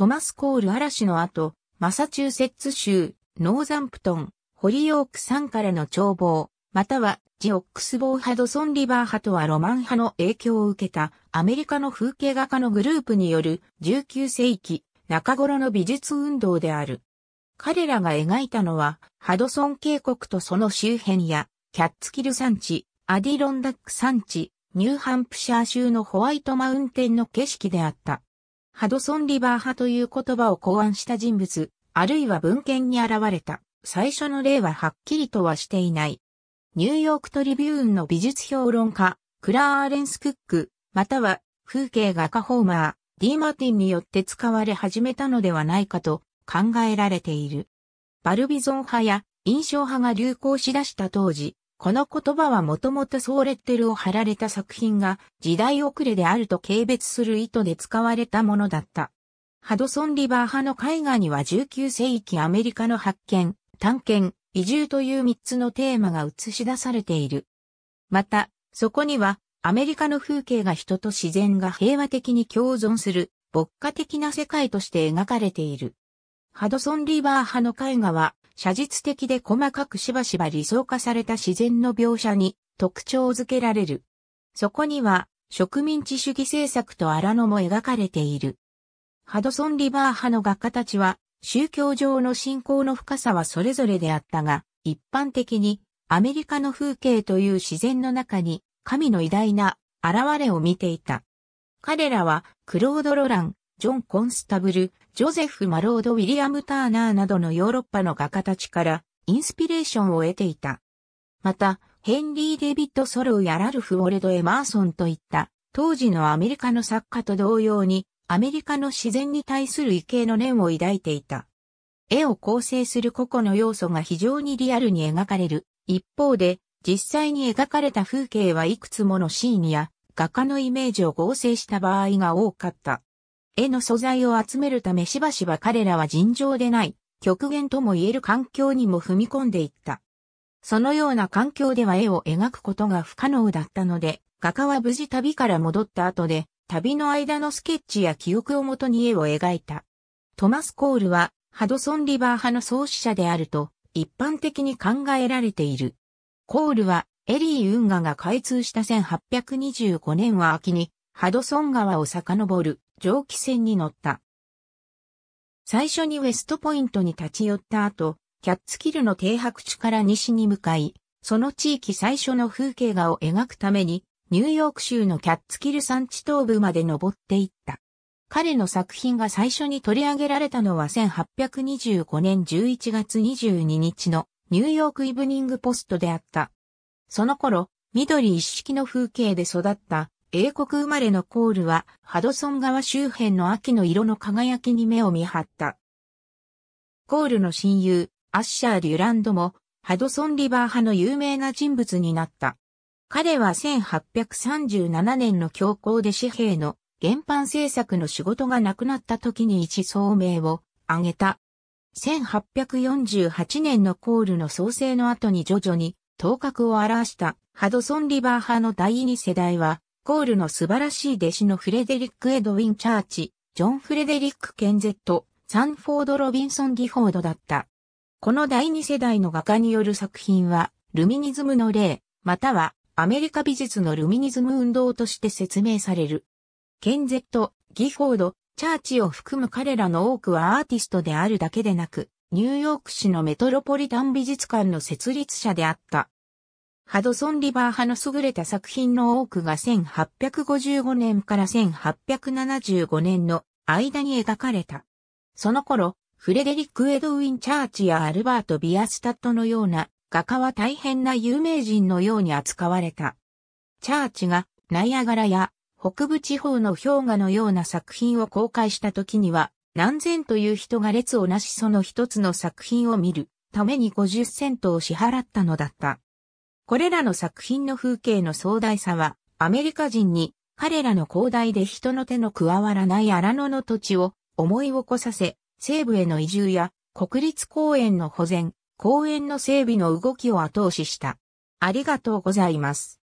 トマス・コール嵐の後、マサチューセッツ州、ノーザンプトン、ホリオーク山からの眺望、またはジオックスボー派ドソンリバー派とはロマン派の影響を受けたアメリカの風景画家のグループによる19世紀中頃の美術運動である。彼らが描いたのはハドソン渓谷とその周辺やキャッツキル山地、アディロンダック山地、ニューハンプシャー州のホワイトマウンテンの景色であった。ハドソン・リバー派という言葉を考案した人物、あるいは文献に現れた、最初の例ははっきりとはしていない。ニューヨークトリビューンの美術評論家、クラーレンス・クック、または風景画家ホーマー、ディー・マーティンによって使われ始めたのではないかと考えられている。バルビゾン派や印象派が流行しだした当時、この言葉はもともとソーレッテルを貼られた作品が時代遅れであると軽蔑する意図で使われたものだった。ハドソン・リバー派の絵画には19世紀アメリカの発見、探検、移住という3つのテーマが映し出されている。また、そこにはアメリカの風景が人と自然が平和的に共存する、牧歌的な世界として描かれている。ハドソン・リバー派の絵画は写実的で細かくしばしば理想化された自然の描写に特徴づけられる。そこには植民地主義政策と荒野も描かれている。ハドソン・リバー派の画家たちは宗教上の信仰の深さはそれぞれであったが、一般的にアメリカの風景という自然の中に神の偉大な現れを見ていた。彼らはクロード・ロラン、ジョン・コンスタブル、ジョゼフ・マロード・ウィリアム・ターナーなどのヨーロッパの画家たちからインスピレーションを得ていた。また、ヘンリー・デビッド・ソローやラルフ・ウォレド・エマーソンといった当時のアメリカの作家と同様にアメリカの自然に対する畏敬の念を抱いていた。絵を構成する個々の要素が非常にリアルに描かれる。一方で、実際に描かれた風景はいくつものシーンや画家のイメージを合成した場合が多かった。絵の素材を集めるためしばしば彼らは尋常でない、極限とも言える環境にも踏み込んでいった。そのような環境では絵を描くことが不可能だったので、画家は無事旅から戻った後で、旅の間のスケッチや記憶をもとに絵を描いた。トマス・コールは、ハドソン・リバー派の創始者であると、一般的に考えられている。コールは、エリー運河が開通した1825年は秋に、ハドソン川を遡る蒸気船に乗った。最初にウェストポイントに立ち寄った後、キャッツキルの停泊地から西に向かい、その地域最初の風景画を描くために、ニューヨーク州のキャッツキル山地東部まで登っていった。彼の作品が最初に取り上げられたのは1825年11月22日のニューヨークイブニングポストであった。その頃、緑一式の風景で育った英国生まれのコールは、ハドソン川周辺の秋の色の輝きに目を見張った。コールの親友、アッシャー・デュランドも、ハドソンリバー派の有名な人物になった。彼は1837年の教皇で紙幣の原版制作の仕事がなくなった時に一奏明を挙げた。1848年のコールの創生の後に徐々に頭角を現したハドソンリバー派の第二世代はコールの素晴らしい弟子のフレデリック・エドウィン・チャーチ、ジョン・フレデリック・ケンゼット、サンフォード・ロビンソン・ギフォードだった。この第二世代の画家による作品は、ルミニズムの例、またはアメリカ美術のルミニズム運動として説明される。ケンゼット、ギフォード、チャーチを含む彼らの多くはアーティストであるだけでなく、ニューヨーク市のメトロポリタン美術館の設立者であった。ハドソン・リバー派の優れた作品の多くが1855年から1875年の間に描かれた。その頃、フレデリック・エドウィン・チャーチやアルバート・ビアスタットのような画家は大変な有名人のように扱われた。チャーチがナイアガラや北部地方の氷河のような作品を公開した時には何千という人が列をなしその一つの作品を見るために50セントを支払ったのだった。これらの作品の風景の壮大さは、アメリカ人に彼らの広大で人の手の加わらない荒野の土地を思い起こさせ、西部への移住や国立公園の保全、公園の整備の動きを後押しした。ありがとうございます。